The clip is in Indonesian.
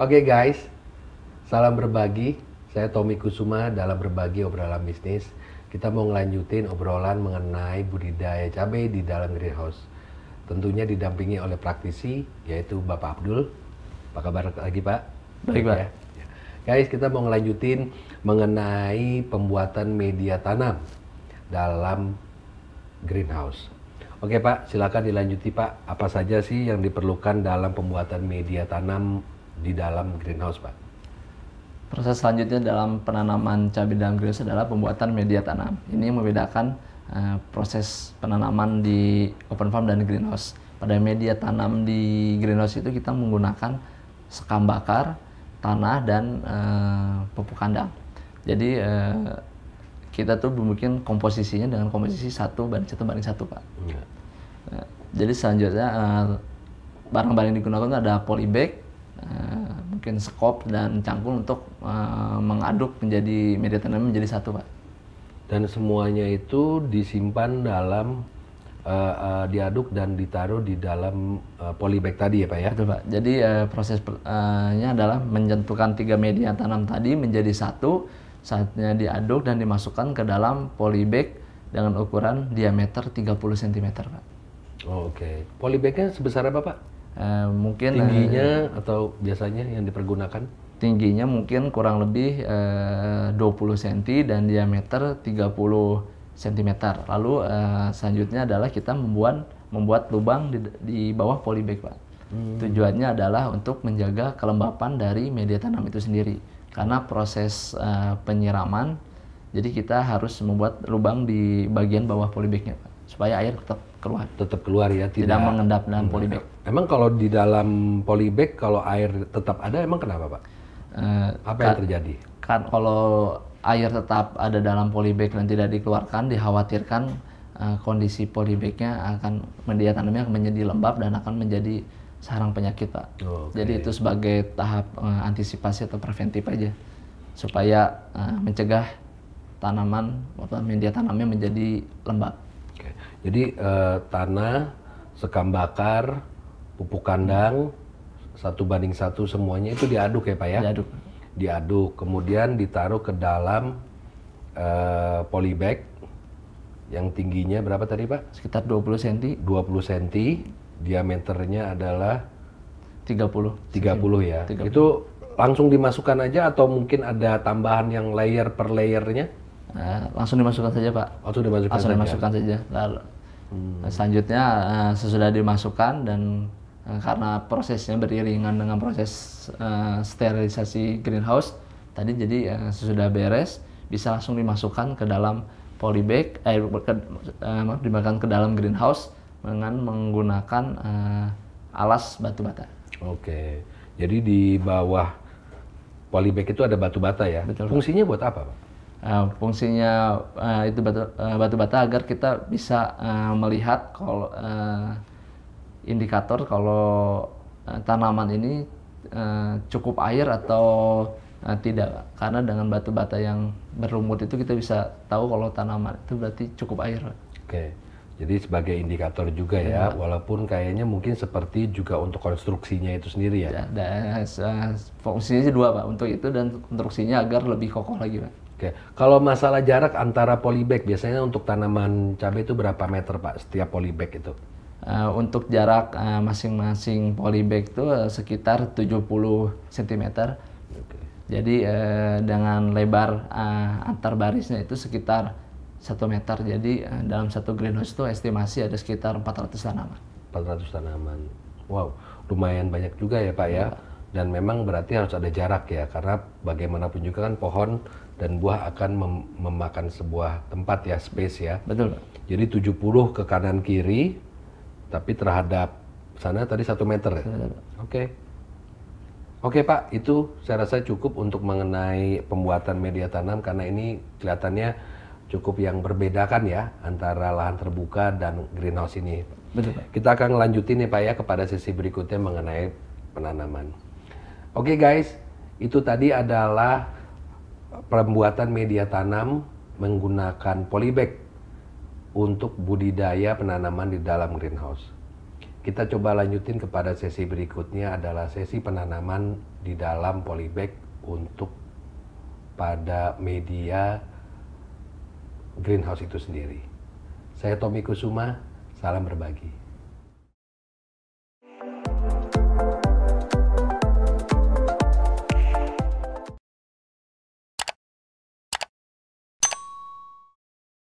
Oke okay guys, salam berbagi. Saya Tommy Kusuma dalam berbagi obrolan bisnis. Kita mau ngelanjutin obrolan mengenai budidaya cabai di dalam greenhouse. Tentunya didampingi oleh praktisi yaitu Bapak Abdul. Apa kabar lagi Pak? Baik Pak. Ya. ya. Guys, kita mau ngelanjutin mengenai pembuatan media tanam dalam greenhouse. Oke Pak, silakan dilanjuti Pak. Apa saja sih yang diperlukan dalam pembuatan media tanam di dalam greenhouse, Pak. Proses selanjutnya dalam penanaman cabai dalam greenhouse adalah pembuatan media tanam. Ini membedakan uh, proses penanaman di open farm dan greenhouse. Pada media tanam di greenhouse itu kita menggunakan sekam bakar, tanah dan uh, pupuk kandang. Jadi uh, kita tuh mungkin komposisinya dengan komposisi satu banding satu banding satu pak. Ya. Jadi selanjutnya barang-barang yang digunakan ada polybag, mungkin skop dan cangkul untuk uh, mengaduk menjadi media tanam menjadi satu pak dan semuanya itu disimpan dalam uh, uh, diaduk dan ditaruh di dalam uh, polybag tadi ya pak ya betul pak jadi uh, prosesnya uh adalah menjentukan tiga media tanam tadi menjadi satu saatnya diaduk dan dimasukkan ke dalam polybag dengan ukuran diameter 30 cm pak oh, oke okay. polybagnya sebesar apa pak Eh, mungkin tingginya eh, atau biasanya yang dipergunakan tingginya mungkin kurang lebih eh, dua 20 cm dan diameter 30 cm lalu eh, selanjutnya adalah kita membuat membuat lubang di, di bawah polybag pak hmm. tujuannya adalah untuk menjaga kelembapan dari media tanam itu sendiri karena proses penyiraman jadi kita harus membuat lubang di bagian bawah polybagnya pak supaya air tetap keluar. Tetap keluar ya, tidak, tidak mengendap dalam hmm. polybag. Emang kalau di dalam polybag kalau air tetap ada emang kenapa, Pak? Uh, Apa yang terjadi? Kan kalau air tetap ada dalam polybag dan tidak dikeluarkan, dikhawatirkan uh, kondisi polybagnya akan media tanamnya menjadi lembab dan akan menjadi sarang penyakit, Pak. Okay. Jadi itu sebagai tahap uh, antisipasi atau preventif aja supaya uh, mencegah tanaman atau media tanamnya menjadi lembab. Oke. Jadi uh, tanah, sekam bakar, pupuk kandang satu banding satu semuanya itu diaduk ya pak ya. Diaduk. Diaduk. Kemudian ditaruh ke dalam uh, polybag yang tingginya berapa tadi pak? Sekitar 20 cm. 20 cm. Diameternya adalah 30. 30 ya. 30. Itu langsung dimasukkan aja atau mungkin ada tambahan yang layer per layernya? Nah, langsung dimasukkan saja pak. Langsung dimasukkan langsung dimasukkan saja. Lalu hmm. selanjutnya uh, sesudah dimasukkan dan uh, karena prosesnya beriringan dengan proses uh, sterilisasi greenhouse tadi jadi uh, sesudah beres bisa langsung dimasukkan ke dalam polybag eh uh, dimasukkan ke dalam greenhouse dengan menggunakan uh, alas batu bata. Oke. Jadi di bawah polybag itu ada batu bata ya. Betul, Fungsinya Pak. buat apa, Pak? Eh, fungsinya uh, itu batu, uh, eh, batu bata agar kita bisa uh, melihat kalau uh, indikator kalau uh, tanaman ini uh, cukup air atau uh, tidak karena dengan batu bata yang berumur itu kita bisa tahu kalau tanaman itu berarti cukup air. Oke. Jadi sebagai indikator juga ya, ya, walaupun kayaknya mungkin seperti juga untuk konstruksinya itu sendiri ya. ya dan, fungsinya dua pak, untuk itu dan konstruksinya agar lebih kokoh lagi pak. Oke, kalau masalah jarak antara polybag biasanya untuk tanaman cabai itu berapa meter Pak setiap polybag itu? Uh, untuk jarak eh, masing-masing polybag itu uh, sekitar 70 cm. Okay. Jadi uh, dengan lebar uh, antar barisnya itu sekitar 1 meter. Jadi uh, dalam satu greenhouse itu estimasi ada sekitar 400 tanaman. 400 tanaman. Wow, lumayan banyak juga ya Pak ya. ya dan memang berarti harus ada jarak ya karena bagaimanapun juga kan pohon dan buah akan mem memakan sebuah tempat ya space ya. Betul. Jadi 70 ke kanan kiri tapi terhadap sana tadi satu meter ya. Oke. Oke okay, Pak, itu saya rasa cukup untuk mengenai pembuatan media tanam karena ini kelihatannya cukup yang berbedakan ya antara lahan terbuka dan greenhouse ini. Betul Pak. Kita akan lanjutin nih Pak ya kepada sesi berikutnya mengenai penanaman. Oke okay guys, itu tadi adalah pembuatan media tanam menggunakan polybag untuk budidaya penanaman di dalam greenhouse. Kita coba lanjutin kepada sesi berikutnya adalah sesi penanaman di dalam polybag untuk pada media greenhouse itu sendiri. Saya Tommy Kusuma, salam berbagi.